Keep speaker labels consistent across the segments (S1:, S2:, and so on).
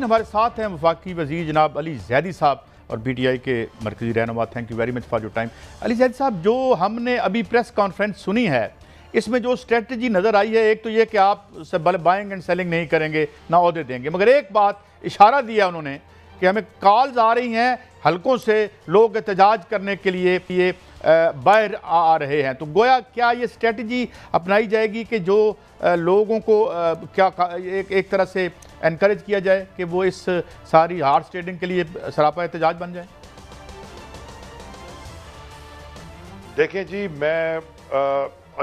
S1: नाजन हमारे साथ हैं वफाकी वजीर जनाब अली जैदी साहब और बी टी आई के मरकजी रहन thank you very much for your time Ali Zaidi साहब जो हमने अभी प्रेस कॉन्फ्रेंस सुनी है इसमें जो स्ट्रेटजी नज़र आई है एक तो ये कि आप बाइंग एंड सेलिंग नहीं करेंगे ना अहदे देंगे मगर एक बात इशारा दिया उन्होंने कि हमें कॉल्स आ रही हैं हलकों से लोग एहतजाज करने के लिए ये बाहर आ रहे हैं तो गोया क्या ये स्ट्रेटजी अपनाई जाएगी कि जो लोगों को क्या एक एक तरह से इनक्रेज किया जाए कि वो इस सारी हार्स स्टेडिंग के लिए सरापा एहतजाज बन जाए
S2: देखें जी मैं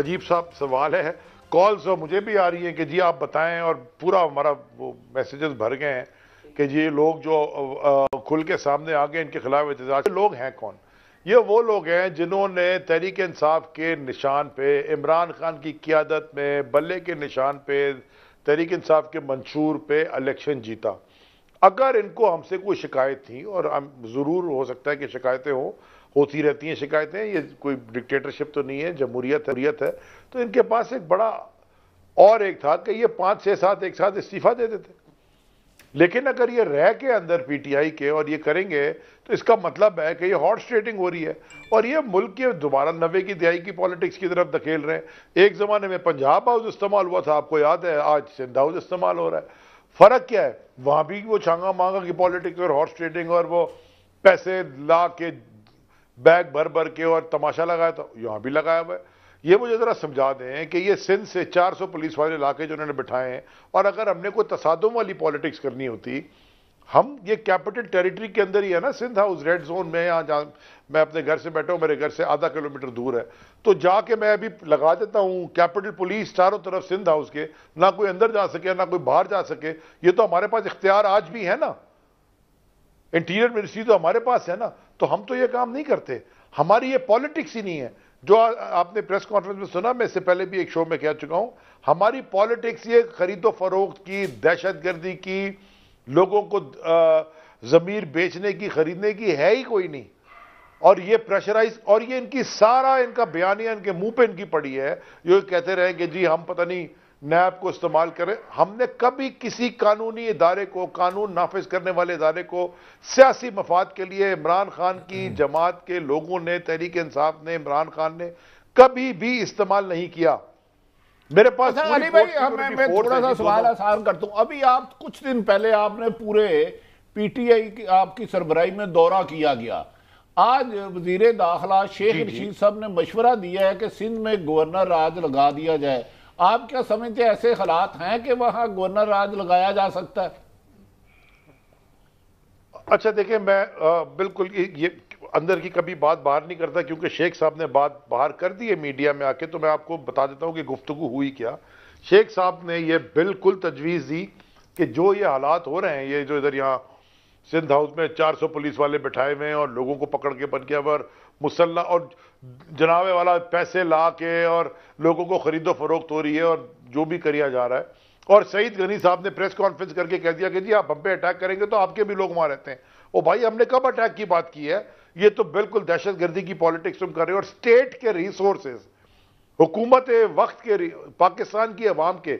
S2: अजीब साहब सवाल है कॉल्स और तो मुझे भी आ रही है कि जी आप बताएं और पूरा हमारा वो मैसेजेस भर गए हैं कि जी लोग जो खुल के सामने आ गए इनके खिलाफ एहतजाज लोग हैं कौन ये वो लोग हैं जिन्होंने तहरीक इंसाफ के निशान पे इमरान खान की क्यादत में बल्ले के निशान पे तहरीक इंसाफ के मंशूर पे इलेक्शन जीता अगर इनको हमसे कोई शिकायत थी और हम ज़रूर हो सकता है कि शिकायतें हों होती रहती हैं शिकायतें ये कोई डिक्टेटरशिप तो नहीं है जमहूरियत हुरियत है तो इनके पास एक बड़ा और एक था कि ये पाँच छः सात एक साथ इस्तीफ़ा दे देते लेकिन अगर ये रह के अंदर पीटीआई के और ये करेंगे तो इसका मतलब है कि ये हॉर्स स्टेटिंग हो रही है और ये मुल्क के दोबारा नवे की दिहाई की पॉलिटिक्स की तरफ धकेल रहे हैं एक ज़माने में पंजाब हाउस इस्तेमाल हुआ था आपको याद है आज सिंध हाउस इस्तेमाल हो रहा है फ़र्क क्या है वहाँ भी वो छांगा मांगा की पॉलिटिक्स और हॉर्स स्टेटिंग और वो पैसे ला के बैग भर भर के और तमाशा लगाया था यहाँ भी लगाया हुआ है ये मुझे ज़रा समझा दें कि ये सिंध से 400 पुलिस वाले इलाके जो उन्होंने बिठाए हैं और अगर हमने कोई तसादम वाली पॉलिटिक्स करनी होती हम ये कैपिटल टेरिटरी के अंदर ही है ना सिंध हाउस रेड जोन में यहाँ जहाँ मैं अपने घर से बैठा हूँ मेरे घर से आधा किलोमीटर दूर है तो जाके मैं अभी लगा देता हूँ कैपिटल पुलिस चारों तरफ सिंध हाउस के ना कोई अंदर जा सके ना कोई बाहर जा सके ये तो हमारे पास इख्तियार आज भी है ना इंटीरियर मिनिस्ट्री तो हमारे पास है ना तो हम तो ये काम नहीं करते हमारी ये पॉलिटिक्स ही नहीं है जो आपने प्रेस कॉन्फ्रेंस में सुना मैं इससे पहले भी एक शो में कह चुका हूं हमारी पॉलिटिक्स ये खरीदो फरोख्त की दहशतगर्दी की लोगों को ज़मीर बेचने की खरीदने की है ही कोई नहीं और ये प्रेशराइज और ये इनकी सारा इनका बयानिया इनके मुंह पे इनकी पड़ी है जो कहते रहे कि जी हम पता नहीं नैब को इस्तेमाल करें हमने कभी किसी कानूनी इदारे को कानून नाफिज करने वाले इदारे को सियासी मफाद के लिए इमरान खान की हम्म। जमात के लोगों ने तहरीक इंसाफ ने इमरान खान ने कभी भी इस्तेमाल नहीं किया मेरे पास अली अच्छा, भाई मैं, थोड़ा सा सवाल
S3: आसान करता हूँ अभी आप कुछ दिन पहले आपने पूरे पीटीआई की आपकी सरबराही में दौरा किया गया आज वजीर दाखिला शेख रशीद साहब ने मशवरा दिया है कि सिंध में गवर्नर राज लगा दिया जाए आप क्या समझते ऐसे हालात हैं कि वहां गवर्नर राज लगाया जा सकता है
S2: अच्छा देखिए मैं आ, बिल्कुल ये अंदर की कभी बात बाहर नहीं करता क्योंकि शेख साहब ने बात बाहर कर दी है मीडिया में आके तो मैं आपको बता देता हूं कि गुफ्तगु हुई क्या शेख साहब ने ये बिल्कुल तजवीज़ दी कि जो ये हालात हो रहे हैं ये जो इधर यहाँ सिंध हाउस में 400 पुलिस वाले बैठाए हुए हैं और लोगों को पकड़ के बन गया और मुसल्ला और जनावे वाला पैसे ला के और लोगों को खरीदो फरोख्त हो रही है और जो भी करिया जा रहा है और सईद गनी साहब ने प्रेस कॉन्फ्रेंस करके कह दिया कि जी आप हम पे अटैक करेंगे तो आपके भी लोग वहां रहते हैं ओ भाई हमने कब अटैक की बात की है ये तो बिल्कुल दहशतगर्दी की पॉलिटिक्स तुम कर रहे हो और स्टेट के रिसोर्सेज हुकूमत वक्त के पाकिस्तान की अवाम के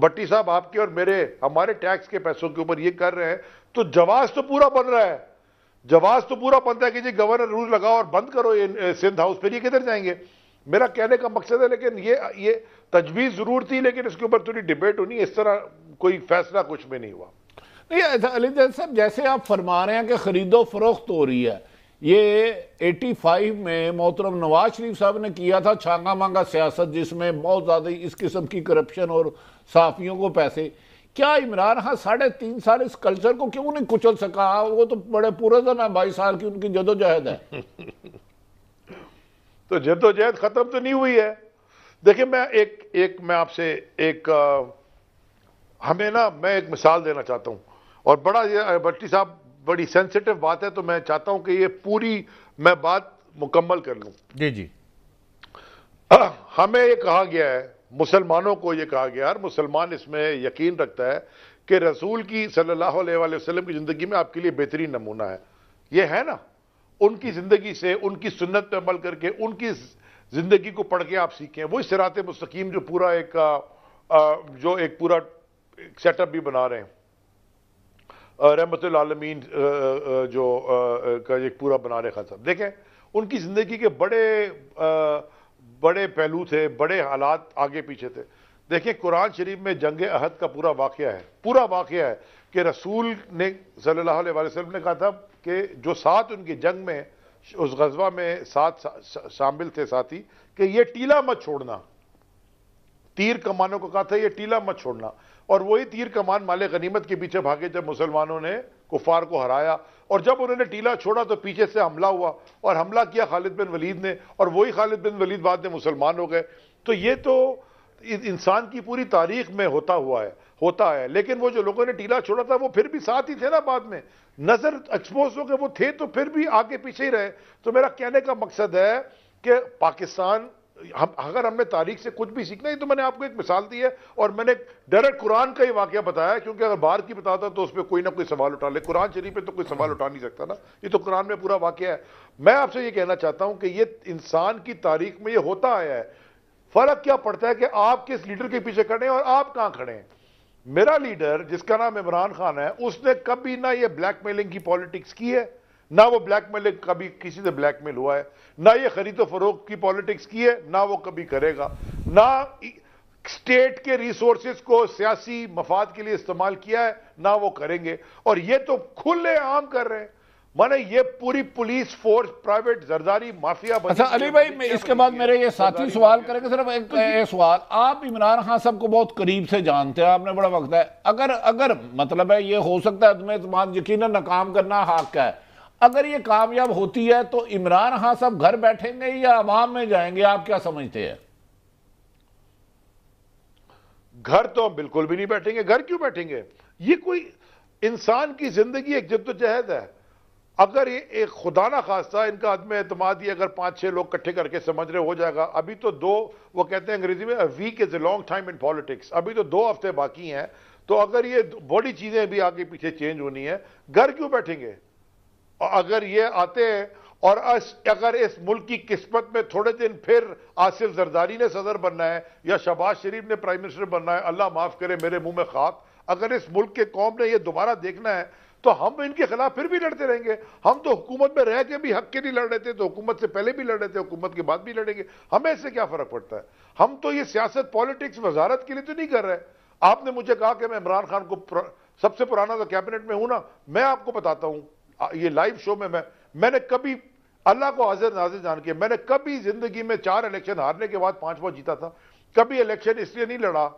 S2: भट्टी साहब आपके और मेरे हमारे टैक्स के पैसों के ऊपर ये कर रहे हैं तो जवाब तो पूरा बन रहा है जवाज तो पूरा बनता है कि जी गवर्नर रूल लगाओ और बंद करो ये सिंध हाउस पर ये किधर जाएंगे मेरा कहने का मकसद है लेकिन ये ये तजवीज़ ज़रूर थी लेकिन इसके ऊपर थोड़ी डिबेट होनी इस तरह कोई फैसला कुछ में नहीं हुआ नहीं
S3: अली साहब जैसे आप फरमा रहे हैं कि ख़रीदो फरोख्त हो रही है ये 85 में मोहतरम नवाज शरीफ साहब ने किया था छांगा मांगा सियासत जिसमें बहुत ज़्यादा इस किस्म की करप्शन और साफियों को पैसे क्या इमरान खान साढ़े तीन साल इस कल्चर को क्यों नहीं कुचल सका वो तो बड़े पुरजन है बाईस साल की उनकी जदोजहद है
S2: तो जदोजहद खत्म तो नहीं हुई है देखिए मैं एक एक मैं आपसे एक आ, हमें ना मैं एक मिसाल देना चाहता हूं और बड़ा भट्टी साहब बड़ी सेंसिटिव बात है तो मैं चाहता हूं कि ये पूरी मैं बात मुकम्मल कर लू जी जी आ, हमें ये कहा गया है मुसलमानों को यह कहा गया और मुसलमान इसमें यकीन रखता है कि रसूल की सल्लल्लाहु अलैहि वसल्लम की ज़िंदगी में आपके लिए बेहतरीन नमूना है ये है ना उनकी ज़िंदगी से उनकी सुन्नत पर अमल करके उनकी ज़िंदगी को पढ़ के आप सीखें वही सिरात मुस्तकीम जो पूरा एक जो एक पूरा सेटअप भी बना रहे हैं रहमत आलमीन जो का एक पूरा बना रहे खान देखें उनकी ज़िंदगी के बड़े आ, बड़े पहलू थे बड़े हालात आगे पीछे थे देखिए कुरान शरीफ में जंग अहद का पूरा वाक़ है पूरा वाक़ है कि रसूल ने सल्लल्लाहु अलैहि वसल्लम ने कहा था कि जो साथ उनकी जंग में उस गजबा में साथ शामिल थे साथी कि ये टीला मत छोड़ना तीर कमानों को कहा था ये टीला मत छोड़ना और वही तीर कमान माले गनीमत के पीछे भागे जब मुसलमानों ने कुफार को हराया और जब उन्होंने टीला छोड़ा तो पीछे से हमला हुआ और हमला किया खालिद बिन वलीद ने और वही खालिद बिन वलीद बाद में मुसलमान हो गए तो ये तो इंसान की पूरी तारीख में होता हुआ है होता है लेकिन वो जो लोगों ने टीला छोड़ा था वो फिर भी साथ ही थे ना बाद में नजर एक्सपोज हो गए वो थे तो फिर भी आगे पीछे ही रहे तो मेरा कहने का मकसद है कि पाकिस्तान हम अगर हमने तारीख से कुछ भी सीखना है तो मैंने आपको एक मिसाल दी है और मैंने डायरेक्ट कुरान का ही वाक्य बताया क्योंकि अगर बाहर की बताता तो उस पर कोई ना कोई सवाल उठा ले कुरान शरीफ पे तो कोई सवाल उठा नहीं सकता ना ये तो कुरान में पूरा वाक्य है मैं आपसे ये कहना चाहता हूं कि ये इंसान की तारीख में ये होता आया है फर्क क्या पड़ता है कि आप किस लीडर के पीछे खड़े हैं और आप कहाँ खड़े हैं मेरा लीडर जिसका नाम इमरान खान है उसने कभी ना ये ब्लैकमेलिंग की पॉलिटिक्स की है ना वो ब्लैकमेल कभी किसी से ब्लैकमेल हुआ है ना ये खरीदो फरोख की पॉलिटिक्स की है ना वो कभी करेगा ना स्टेट के रिसोर्सेज को सियासी मफाद के लिए इस्तेमाल किया है ना वो करेंगे और ये तो खुले आम कर रहे हैं माने ये पूरी police force private Zardari mafia अच्छा अली भाई मैं
S3: इसके बाद मेरे ये साथी सवाल करेंगे सिर्फ एक, सवाल आप इमरान खान साहब को बहुत करीब से जानते हैं आपने बड़ा वक्त है अगर अगर मतलब है ये हो सकता है तुम्हें यकीन नाकाम करना हक है अगर ये कामयाब होती है तो इमरान खान सब घर बैठेंगे या आवाम में जाएंगे आप क्या समझते हैं
S2: घर तो हम बिल्कुल भी नहीं बैठेंगे घर क्यों बैठेंगे ये कोई इंसान की जिंदगी एक जद्दोजहद है अगर ये एक खुदा ना खासा इनका आदम एतमाद ही अगर पांच छह लोग इकट्ठे करके समझ रहे हो जाएगा अभी तो दो वो कहते हैं अंग्रेजी में week is a long time in politics अभी तो दो हफ्ते बाकी हैं तो अगर ये बड़ी चीज़ें भी आगे पीछे चेंज होनी है घर क्यों बैठेंगे अगर ये आते हैं और अस, अगर इस मुल्क की किस्मत में थोड़े दिन फिर आसिफ जरदारी ने सदर बनना है या शबाज शरीफ ने प्राइम मिनिस्टर बनना है अल्लाह माफ करे मेरे मुंह में खाक अगर इस मुल्क के कौम ने यह दोबारा देखना है तो हम इनके खिलाफ फिर भी लड़ते रहेंगे हम तो हुकूमत में रह के भी हक के नहीं लड़ रहे थे तो हुकूमत से पहले भी लड़ रहे थे हुकूमत के बाद भी लड़ेंगे हमें इससे क्या फर्क पड़ता है हम तो ये सियासत पॉलिटिक्स वजारत के लिए तो नहीं कर रहे आपने मुझे कहा कि मैं इमरान खान को सबसे पुराना तो कैबिनेट में हूं ना मैं आपको बताता हूं ये लाइव शो में मैं मैंने कभी अल्लाह को हाजिर नाजिर जान के मैंने कभी जिंदगी में चार इलेक्शन हारने के बाद पांच बार जीता था कभी इलेक्शन इसलिए नहीं लड़ा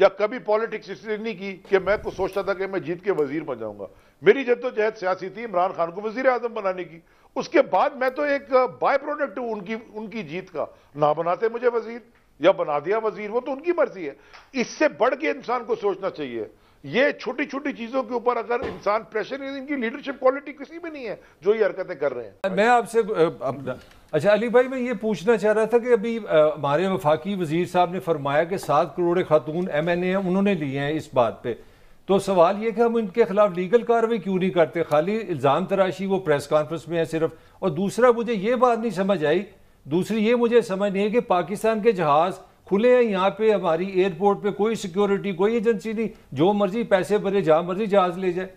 S2: या कभी पॉलिटिक्स इसलिए नहीं की कि मैं कुछ तो सोचता था कि मैं जीत के वजीर बन जाऊंगा मेरी जद्दोजहद सियासी थी इमरान खान को वजीर आजम बनाने की उसके बाद मैं तो एक बाय प्रोडक्ट हूं उनकी उनकी जीत का ना बनाते मुझे वजीर या बना दिया वजीर वो तो उनकी मर्जी है इससे बढ़ के इंसान को सोचना चाहिए ये छोटी छोटी चीजों के ऊपर अगर इंसान प्रेशर इनकी लीडरशिप क्वालिटी किसी में नहीं है जो ये हरकतें कर रहे हैं मैं आपसे अच्छा अली भाई मैं ये पूछना चाह रहा था कि अभी हमारे वफाकी वजीर साहब ने फरमाया कि सात करोड़ खातून एम एन ए उन्होंने लिए हैं इस बात पर तो सवाल ये कि हम इनके खिलाफ लीगल कार्रवाई क्यों नहीं करते खाली इल्ज़ाम तराशी वो प्रेस कॉन्फ्रेंस में है सिर्फ और दूसरा मुझे ये बात नहीं समझ आई दूसरी ये मुझे समझ नहीं है कि पाकिस्तान के जहाज़ खुले हैं यहाँ पे हमारी एयरपोर्ट पे कोई सिक्योरिटी कोई एजेंसी नहीं जो मर्जी पैसे भरे जहां मर्जी जहाज ले जाए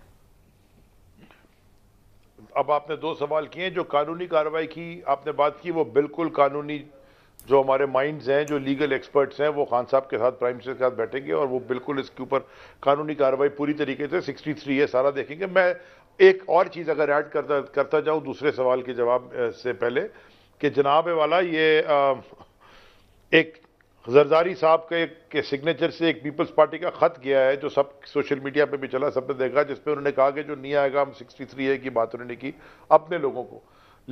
S2: अब आपने दो सवाल किए जो कानूनी कार्रवाई की आपने बात की वो बिल्कुल कानूनी जो हमारे माइंड्स हैं जो लीगल एक्सपर्ट्स हैं वो खान साहब के साथ प्राइम मिनिस्टर के साथ बैठेंगे और वो बिल्कुल इसके ऊपर कानूनी कार्रवाई पूरी तरीके से 63 है सारा देखेंगे मैं एक और चीज़ अगर ऐड करता करता जाऊं दूसरे सवाल के जवाब से पहले कि जनाब वाला ये आ, एक जरदारी साहब के, के सिग्नेचर से एक पीपल्स पार्टी का खत गया है जो सब सोशल मीडिया पे भी चला सबने देखा जिसपे उन्होंने कहा कि जो नहीं आएगा हम 63 ए की बात उन्होंने की अपने लोगों को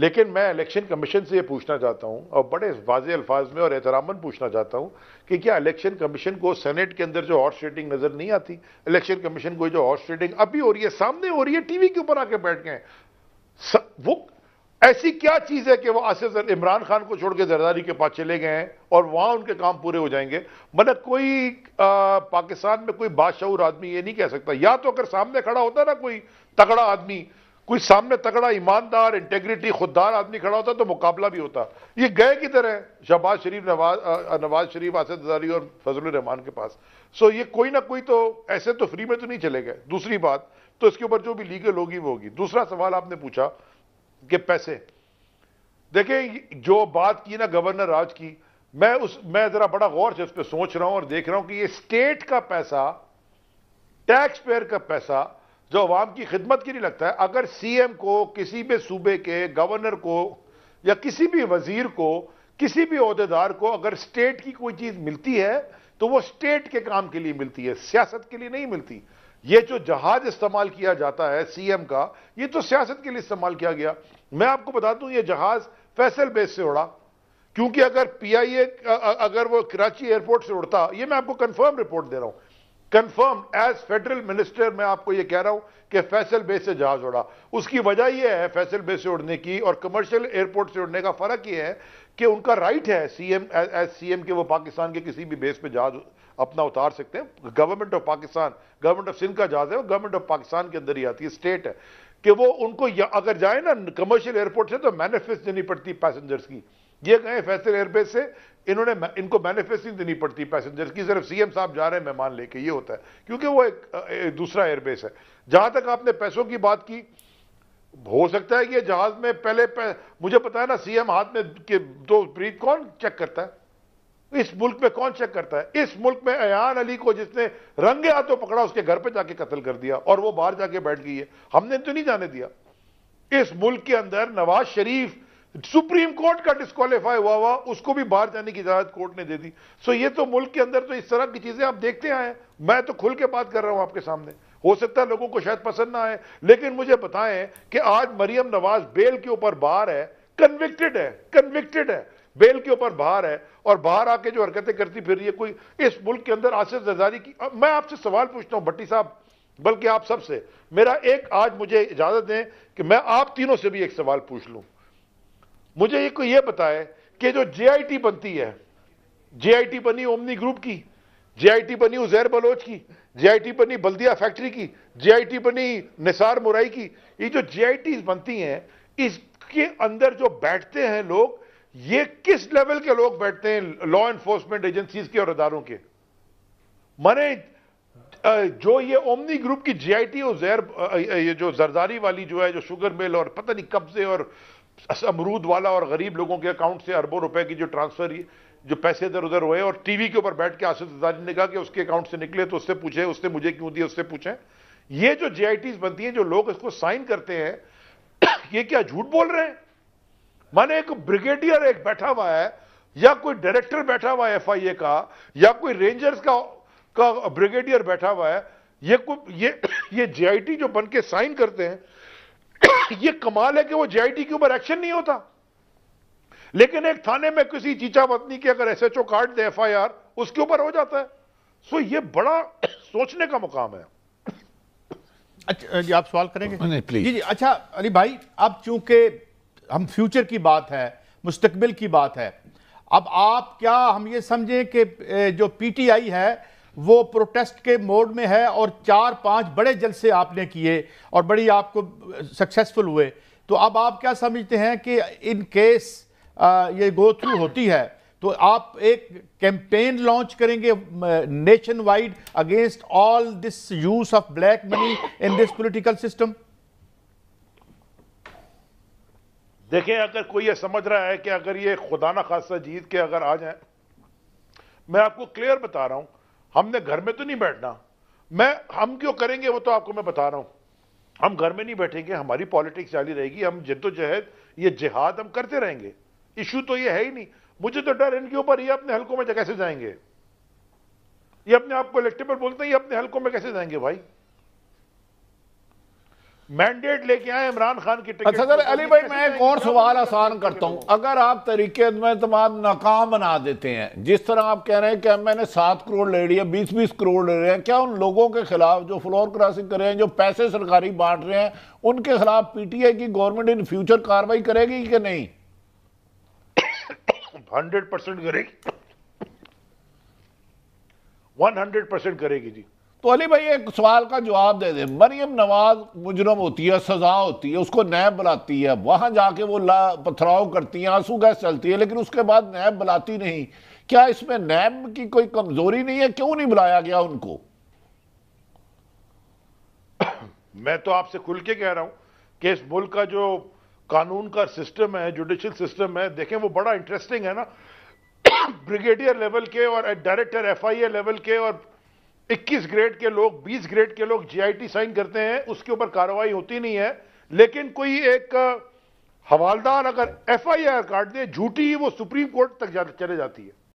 S2: लेकिन मैं इलेक्शन कमीशन से ये पूछना चाहता हूँ और बड़े वाजे अल्फाज में और एहतरामन पूछना चाहता हूँ कि क्या इलेक्शन कमीशन को सेनेट के अंदर जो हॉर्स ट्रेडिंग नज़र नहीं आती इलेक्शन कमीशन को जो हॉर्स ट्रेडिंग अभी हो रही है सामने हो रही है टीवी के ऊपर आके बैठ गए वो ऐसी क्या चीज है कि वो आसिफ इमरान खान को छोड़ के जरदारी के पास चले गए हैं और वहां उनके काम पूरे हो जाएंगे मतलब कोई आ, पाकिस्तान में कोई बादशाह आदमी ये नहीं कह सकता या तो अगर सामने खड़ा होता ना कोई तगड़ा आदमी कोई सामने तगड़ा ईमानदार इंटेग्रिटी खुददार आदमी खड़ा होता तो मुकाबला भी होता ये गए किधर है शहबाज शरीफ नवाज नवाज शरीफ आसदारी और फजल रहमान के पास सो ये कोई ना कोई तो ऐसे तो फ्री में तो नहीं चले गए दूसरी बात तो इसके ऊपर जो भी लीगल होगी वो होगी दूसरा सवाल आपने पूछा के पैसे देखिए जो बात की ना गवर्नर राज की मैं उस मैं जरा बड़ा गौर से उस पर सोच रहा हूं और देख रहा हूं कि ये स्टेट का पैसा टैक्स पेयर का पैसा जो अवाम की खिदमत की नहीं लगता है अगर सीएम को किसी भी सूबे के गवर्नर को या किसी भी वजीर को किसी भी अहदेदार को अगर स्टेट की कोई चीज मिलती है तो वो स्टेट के काम के लिए मिलती है सियासत के लिए नहीं मिलती ये जो जहाज इस्तेमाल किया जाता है सीएम का ये तो सियासत के लिए इस्तेमाल किया गया मैं आपको बता दूं ये जहाज फैसल बेस से उड़ा क्योंकि अगर पीआईए अगर वो कराची एयरपोर्ट से उड़ता ये मैं आपको कंफर्म रिपोर्ट दे रहा हूं कंफर्म एज फेडरल मिनिस्टर मैं आपको ये कह रहा हूं कि फैसल बेस से जहाज उड़ा उसकी वजह यह है फैसल बेस से उड़ने की और कमर्शियल एयरपोर्ट से उड़ने का फर्क यह है कि उनका राइट है सीएम एज सीएम के वो पाकिस्तान के किसी भी बेस पे जहाज अपना उतार सकते हैं government of Pakistan government of Sindh का जहाज है वो गवर्नमेंट ऑफ पाकिस्तान के अंदर ही आती है स्टेट है कि वो उनको अगर जाए ना कमर्शियल एयरपोर्ट से तो मैनिफेस्ट देनी पड़ती पैसेंजर्स की ये कहें फैसल एयरबेस से इन्होंने इनको मैनिफेस्ट नहीं देनी पड़ती पैसेंजर्स की सिर्फ सीएम साहब जा रहे हैं मेहमान लेके ये होता है क्योंकि वो एक, एक दूसरा एयरबेस है जहां तक आपने पैसों की बात की हो सकता है कि जहाज में पहले पह, मुझे पता है ना सीएम हाथ में के दो प्रीत कौन चेक करता है इस मुल्क में कौन चेक करता है इस मुल्क में अयान अली को जिसने रंगे हाथों पकड़ा उसके घर पर जाके कत्ल कर दिया और वो बाहर जाके बैठ गई है हमने तो नहीं जाने दिया इस मुल्क के अंदर नवाज शरीफ सुप्रीम कोर्ट का डिस्कालीफाई हुआ हुआ उसको भी बाहर जाने की इजाजत कोर्ट ने दे दी सो ये तो मुल्क के अंदर तो इस तरह की चीजें आप देखते आए मैं तो खुल के बात कर रहा हूं आपके सामने हो सकता है लोगों को शायद पसंद ना आए लेकिन मुझे बताएं कि आज मरियम नवाज बेल के ऊपर बाहर है कन्विक्टेड है कन्विक्टेड है बेल के ऊपर बाहर है और बाहर आके जो हरकतें करती फिर रही है कोई इस मुल्क के अंदर आसिफ जरदारी की मैं आपसे सवाल पूछता हूं भट्टी साहब बल्कि आप सबसे मेरा एक आज मुझे इजाजत दें कि मैं आप तीनों से भी एक सवाल पूछ लूं मुझे एक ये बताए कि जो टी बनती है टी बनी ओमनी ग्रुप की टी बनी उजैर बलोच की टी बनी बल्दिया फैक्ट्री की टी बनी निसार मुराई की ये जो टी बनती हैं इसके अंदर जो बैठते हैं लोग ये किस लेवल के लोग बैठते हैं लॉ एनफोर्समेंट एजेंसीज के और अदारों के मैंने जो ये ओमनी ग्रुप की जीआईटी और जैर ये जो जरदारी वाली जो है जो शुगर मिल और पता नहीं कब्जे और अमरूद वाला और गरीब लोगों के अकाउंट से अरबों रुपए की जो ट्रांसफर जो पैसे इधर उधर हुए और टीवी के ऊपर बैठ के आसिफ जदारी ने कहा कि उसके अकाउंट से निकले तो उससे पूछे उसने मुझे क्यों दिया उससे पूछें ये जो टीज बनती हैं जो लोग इसको साइन करते हैं ये क्या झूठ बोल रहे हैं माने एक ब्रिगेडियर एक बैठा हुआ है या कोई डायरेक्टर बैठा हुआ है एफआईए का या कोई रेंजर्स का का ब्रिगेडियर बैठा हुआ है ये ये ये जेआईटी जो बन के साइन करते हैं ये कमाल है कि वो जेआईटी के ऊपर एक्शन नहीं होता लेकिन एक थाने में किसी चीचा पत्नी के अगर एसएचओ काट दे आर उसके ऊपर हो जाता है
S1: सो ये बड़ा सोचने का मुकाम है अच्छा जी आप सवाल करेंगे नहीं प्लीज जी, जी अच्छा अली भाई आप चूंकि हम फ्यूचर की बात है मुस्तबिल की बात है अब आप क्या हम ये समझें कि जो पीटीआई है वो प्रोटेस्ट के मोड में है और चार पांच बड़े जलसे आपने किए और बड़ी आपको सक्सेसफुल हुए तो अब आप क्या समझते हैं कि इन केस ये गो थ्रू होती है तो आप एक कैंपेन लॉन्च करेंगे nationwide against all this use of black money in this political system
S2: देखें अगर कोई यह समझ रहा है कि अगर ये खुदाना खासा जीत के अगर आ जाए मैं आपको क्लियर बता रहा हूं हमने घर में तो नहीं बैठना मैं हम क्यों करेंगे वो तो आपको मैं बता रहा हूं हम घर में नहीं बैठेंगे हमारी पॉलिटिक्स जारी रहेगी हम जिदोजहद ये जिहाद हम करते रहेंगे इशू तो ये है ही नहीं मुझे तो डर इनके ऊपर ये अपने हलकों में कैसे जाएंगे ये अपने आप को इलेक्टेबल बोलते हैं ये अपने हलकों में कैसे जाएंगे भाई मैंडेट लेके आए इमरान खान की टिकट अच्छा सर अली भाई मैं एक और सवाल
S3: आसान करता हूँ अगर आप तरीके में तमाम नाकाम बना देते हैं जिस तरह आप कह रहे हैं कि मैंने सात करोड़ ले लिया बीस बीस करोड़ ले रहे हैं क्या उन लोगों के खिलाफ जो फ्लोर क्रॉसिंग कर रहे हैं जो पैसे सरकारी बांट रहे हैं उनके खिलाफ पीटीआई की गवर्नमेंट इन फ्यूचर कार्रवाई करेगी कि नहीं
S2: हंड्रेड परसेंट करेगी वन हंड्रेड परसेंट करेगी जी
S3: तो अली भाई एक सवाल का जवाब दे दें मरियम नवाज मुजरम होती है सजा होती है उसको नैब बुलाती है वहां जाके वो ला पथराव करती है आंसू गैस चलती है लेकिन उसके बाद नैब बुलाती नहीं क्या इसमें नैब की कोई कमजोरी नहीं है क्यों नहीं बुलाया गया उनको
S2: मैं तो आपसे खुल के कह रहा हूं कि इस मुल्क का जो कानून का सिस्टम है जुडिशल सिस्टम है देखें वो बड़ा इंटरेस्टिंग है ना ब्रिगेडियर लेवल के और डायरेक्टर एफआईए लेवल के और 21 ग्रेड के लोग 20 ग्रेड के लोग जीआईटी साइन करते हैं उसके ऊपर कार्रवाई होती नहीं है लेकिन कोई एक हवालदार अगर एफआईआर काट दे झूठी वो सुप्रीम कोर्ट तक जा, चले जाती है